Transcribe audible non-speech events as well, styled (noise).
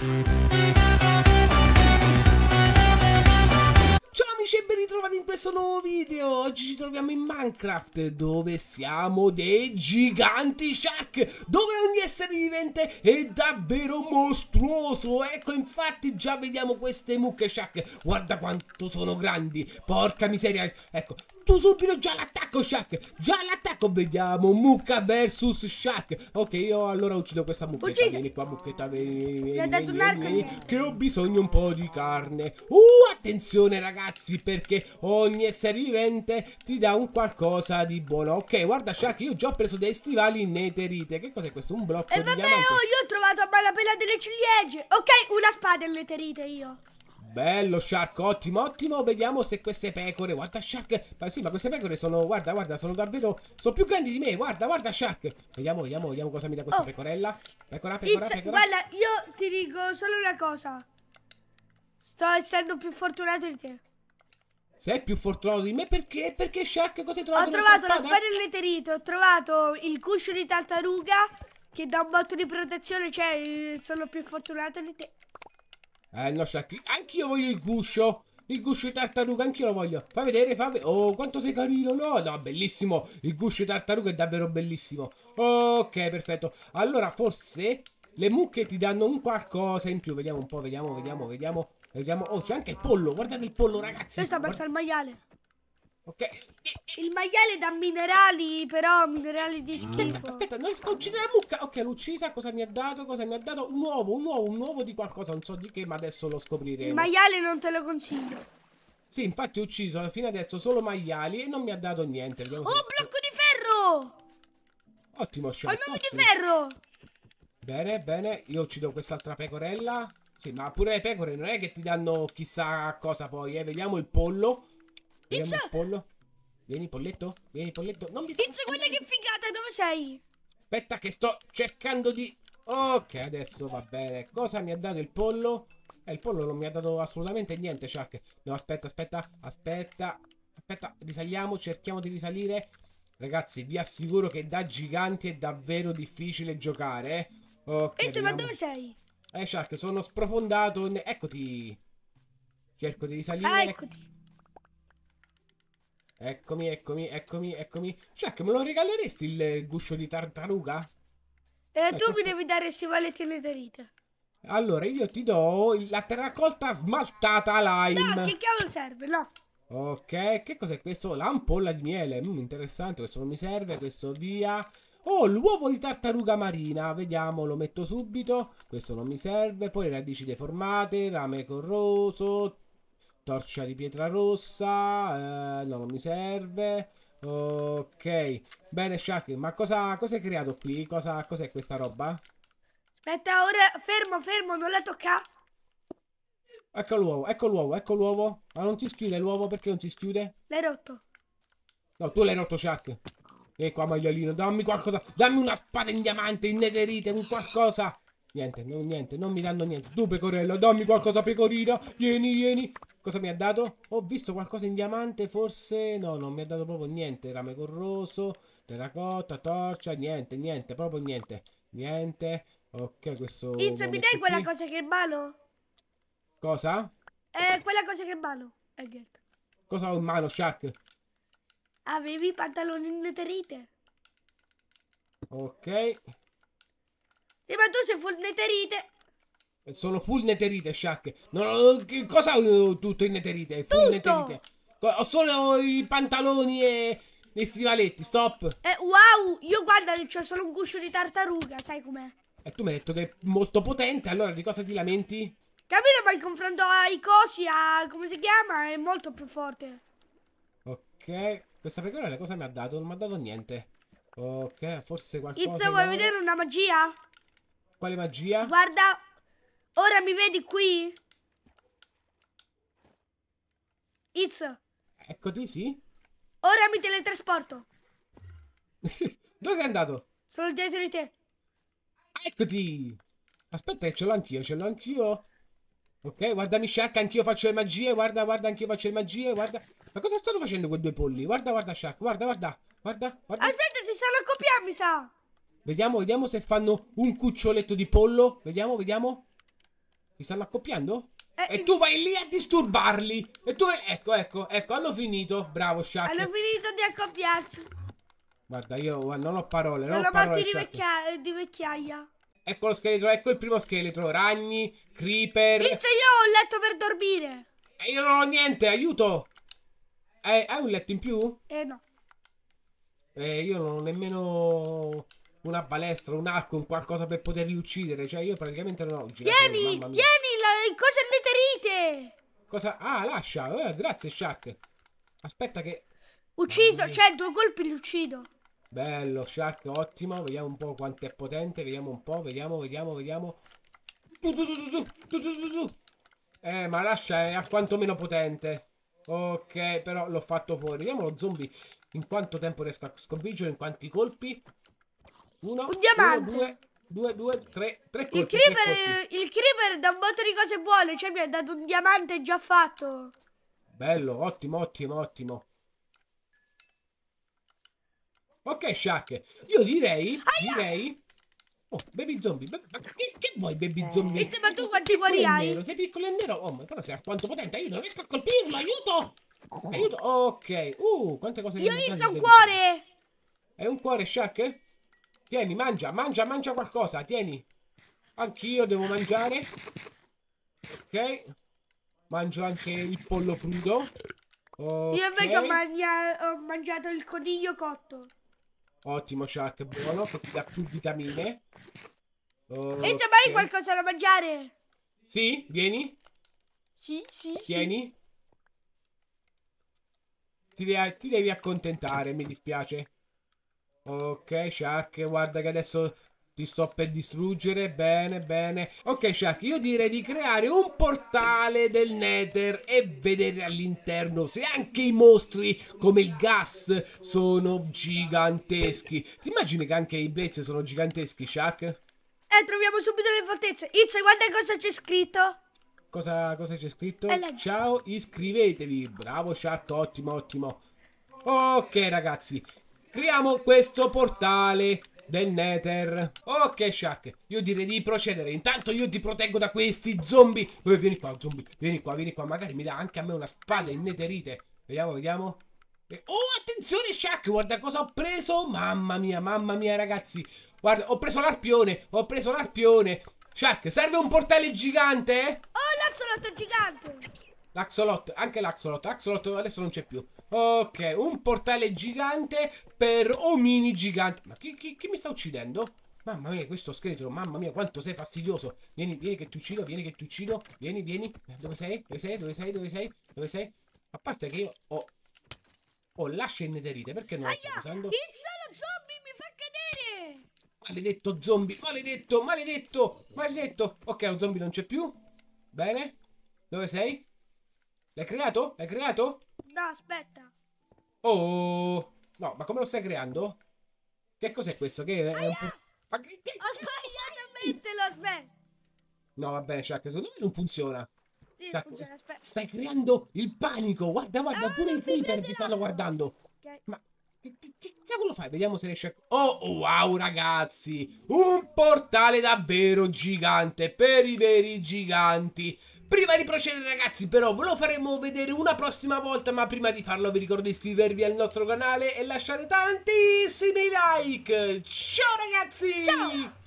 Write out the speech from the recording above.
Ciao amici e ben ritrovati in questo nuovo video Oggi ci troviamo in Minecraft dove siamo dei giganti shark Dove ogni essere vivente è davvero mostruoso Ecco infatti già vediamo queste mucche shark Guarda quanto sono grandi Porca miseria Ecco tutto subito già l'attacco Shaq Già l'attacco vediamo Mucca versus Shaq Ok io allora uccido questa mucchetta Ucciso. Vieni qua mucchetta vieni, vieni, vieni, vieni, vieni Che ho bisogno un po' di carne Uh attenzione ragazzi Perché ogni essere vivente Ti dà un qualcosa di buono Ok guarda Shaq io già ho preso dei stivali in Netherite Che cos'è questo? Un blocco e di vabbè, diamante E vabbè oh, io ho trovato a bella pella delle ciliegie Ok una spada in Netherite io Bello Shark, ottimo, ottimo Vediamo se queste pecore, guarda Shark Ma sì, ma queste pecore sono, guarda, guarda Sono davvero, sono più grandi di me, guarda, guarda Shark Vediamo, vediamo, vediamo cosa mi dà questa oh. pecorella Pecora, pecora, It's, pecora Guarda, io ti dico solo una cosa Sto essendo più fortunato di te sei più fortunato di me perché? Perché Shark cosa hai trovato? Ho trovato la spada del leterito, ho trovato il cuscio di tartaruga che dà un botto di protezione, cioè eh, sono più fortunato di te. Eh, no, Sharky. Anch'io voglio il guscio. Il guscio di tartaruga, anch'io lo voglio. Fai vedere, fai vedere. Oh, quanto sei carino. No, no, bellissimo. Il guscio di tartaruga è davvero bellissimo. Ok, perfetto. Allora, forse le mucche ti danno un qualcosa in più. Vediamo un po', vediamo, vediamo, vediamo. Vediamo. Oh, c'è anche il pollo. Guardate il pollo, ragazzi. Questo pensa il maiale. Ok. Il maiale da minerali, però minerali di schifo. Aspetta, non riesco a uccidere la mucca. Ok, l'ho uccisa. Cosa mi ha dato? Cosa mi ha dato? Un uovo, un uovo, un uovo di qualcosa. Non so di che, ma adesso lo scopriremo. Il maiale non te lo consiglio. Sì, infatti ho ucciso fino adesso solo maiali e non mi ha dato niente. Vediamo oh, blocco di ferro! Ottimo, scelto. Ho di ferro! Bene, bene. Io uccido quest'altra pecorella. Sì, ma pure le pecore non è che ti danno chissà cosa poi, eh. Vediamo il pollo. Vediamo il pollo. Vieni, polletto. Vieni, polletto. Non mi Pizza, quella che figata, dove sei? Aspetta che sto cercando di... Ok, adesso va bene. Cosa mi ha dato il pollo? Eh, il pollo non mi ha dato assolutamente niente, Shark. No, aspetta, aspetta, aspetta. Aspetta, risaliamo, cerchiamo di risalire. Ragazzi, vi assicuro che da giganti è davvero difficile giocare. Eh. Ok. Pizza, ma dove sei? Eh, Shark, sono sprofondato. Eccoti. Cerco di risalire. Ah, eccoti. Eccomi, eccomi, eccomi, eccomi. Jack, cioè, me lo regaleresti il eh, guscio di tartaruga? Eh, cioè, tu mi devi dare questi valetti nederite. Allora, io ti do la terracotta smaltata lime. No, che cavolo serve, no? Ok, che cos'è questo? L'ampolla di miele. Mm, interessante, questo non mi serve, questo via. Oh, l'uovo di tartaruga marina. Vediamo, lo metto subito. Questo non mi serve. Poi radici deformate, rame corroso, torcia di pietra rossa, eh, non mi serve. Ok, bene Shaki, ma cosa, cosa hai creato qui? Cosa, cos'è questa roba? Aspetta, ora, fermo, fermo, non la tocca. Ecco l'uovo, ecco l'uovo, ecco l'uovo. Ma non si schiude l'uovo, perché non si schiude? L'hai rotto. No, tu l'hai rotto Shaki. E qua maialino, dammi qualcosa, dammi una spada in diamante, in netherite, un qualcosa. Niente, non, niente, non mi danno niente. Tu pecorello, dammi qualcosa pecorina, vieni, vieni. Cosa mi ha dato? Ho visto qualcosa in diamante, forse... No, non mi ha dato proprio niente. Rame corroso, terracotta, torcia, niente, niente, proprio niente. Niente. Ok, questo... Inizia, mi dai quella cosa che ballo? Cosa? Eh, quella cosa che ballo. Eh, niente. Cosa ho in mano, Shark? Avevi i pantaloni in neterite. Ok. Sì, ma tu sei full neterite. Sono full netherite, Shaq. No, che cosa ho uh, tutto in netherite? Full tutto. netherite. Ho solo i pantaloni e i stivaletti, stop. Eh, wow, io guarda che c'ho solo un guscio di tartaruga, sai com'è? E tu mi hai detto che è molto potente, allora di cosa ti lamenti? Capito, ma in confronto ai cosi, a come si chiama, è molto più forte. Ok, questa pecorella cosa mi ha dato? Non mi ha dato niente. Ok, forse qualcosa... Izzo, vuoi vedere una magia? Quale magia? Guarda, Ora mi vedi qui? Izzo. Eccoti, sì. Ora mi teletrasporto. (laughs) Dove sei andato? Sono dietro di te. Eccoti. Aspetta che ce l'ho anch'io, ce l'ho anch'io. Ok, guardami Shark, anch'io faccio le magie, guarda, guarda, anch'io faccio le magie, guarda. Ma cosa stanno facendo quei due polli? Guarda, guarda Shark, guarda, guarda, guarda, guarda. Aspetta, si stanno accoppiando, mi sa. Vediamo, vediamo se fanno un cuccioletto di pollo. Vediamo, vediamo. Mi stanno accoppiando? Eh, e eh. tu vai lì a disturbarli. E tu vai... Ecco, ecco, ecco. Hanno finito. Bravo, Shark. Hanno finito di accoppiarci. Guarda, io non ho parole. Sono non ho parole, di, vecchia... Eh, di vecchiaia. Ecco lo scheletro, ecco il primo scheletro. Ragni, creeper. Inizio io ho un letto per dormire. E eh, io non ho niente, aiuto. Eh, hai un letto in più? Eh, no. Eh, io non ho nemmeno una palestra, un arco, un qualcosa per poterli uccidere. Cioè, io praticamente non ho girato. Tieni, tieni, la, cosa letterite! Cosa? Ah, lascia. Eh, grazie, Shark. Aspetta che... Ucciso, cioè due colpi li uccido. Bello, Shark, ottimo. Vediamo un po' quanto è potente. Vediamo un po', vediamo, vediamo, vediamo. Du, du, du, eh, ma lascia è alquanto meno potente. Ok, però l'ho fatto fuori. Vediamo lo zombie in quanto tempo riesco a sconfiggere, in quanti colpi. Uno, un diamante. Uno, due, due, due, tre, tre colpi, il, creeper, tre il creeper da un botto di cose buone, cioè mi ha dato un diamante già fatto. Bello, ottimo, ottimo, ottimo. Ok, Shaq, io direi, Aia! direi... Oh, baby zombie, ma Che, che, vuoi baby eh. zombie? Insieme a tu quanti cuori hai? Sei piccolo e nero, oh, ma però sei quanto potente, io non riesco a colpirlo, aiuto! Aiuto, ok, uh, quante cose... Io inizio un cuore! È un cuore, Shaq? Tieni, mangia, mangia, mangia qualcosa, tieni. Anch'io devo mangiare. Ok. Mangio anche il pollo crudo. Okay. Io invece ho, mangia ho, mangiato il coniglio cotto. Ottimo, Shark, buono, che ti dà più vitamine. Oh, okay. E c'è mai qualcosa da mangiare? Sì, vieni. Sì, sì, Tieni. Sì. Ti, de ti devi accontentare, mi dispiace. Ok, Shark, guarda che adesso ti sto per distruggere. Bene, bene. Ok, Shark, io direi di creare un portale del Nether e vedere all'interno se anche i mostri come il gas sono giganteschi. Ti immagini che anche i Blaze sono giganteschi, Shark? Eh, troviamo subito le fortezze. Izza, guarda cosa c'è scritto. Cosa, cosa c'è scritto? Ciao, iscrivetevi. Bravo, Shark, ottimo, ottimo. Ok, ragazzi, creiamo questo portale del Nether. Ok, Shaq, io direi di procedere. Intanto io ti proteggo da questi zombie. Oh, vieni qua, zombie. Vieni qua, vieni qua. Magari mi dà anche a me una spada in netherite. Vediamo, vediamo. Eh, oh, attenzione, Shaq, guarda cosa ho preso. Mamma mia, mamma mia, ragazzi. Guarda, ho preso l'arpione, ho preso l'arpione. Shaq, serve un portale gigante? Oh, l'azzolotto gigante. L'Axolot, anche l'Axolot, Axolot adesso non c'è più Ok, un portale gigante per omini giganti Ma chi, chi, chi, mi sta uccidendo? Mamma mia, questo scheletro, mamma mia, quanto sei fastidioso Vieni, vieni che ti uccido, vieni che ti uccido Vieni, vieni, dove sei? Dove sei? Dove sei? Dove sei? Dove sei? A parte che io ho... Ho lascia in neterite, perché non la sto usando? Il solo zombie mi fa cadere! Maledetto zombie, maledetto, maledetto, maledetto Ok, lo zombie non c'è più Bene Dove sei? L'hai creato? L'hai creato? No, aspetta. Oh, no, ma come lo stai creando? Che cos'è questo? Che è un pu... Ma che, che... Ho sbagliato a metterlo, aspetta. No, vabbè, cioè, Chuck, secondo me non funziona. Sì, Chuck, cioè, funziona, aspetta. Stai creando il panico. Guarda, guarda, ah, pure i creeper ti stanno guardando. Okay. Ma che, che, che, cavolo fai? Vediamo se riesce a... Oh, wow, ragazzi! Un portale davvero gigante per i veri giganti. Prima di procedere ragazzi però ve lo faremo vedere una prossima volta ma prima di farlo vi ricordo di iscrivervi al nostro canale e lasciare tantissimi like. Ciao ragazzi! Ciao!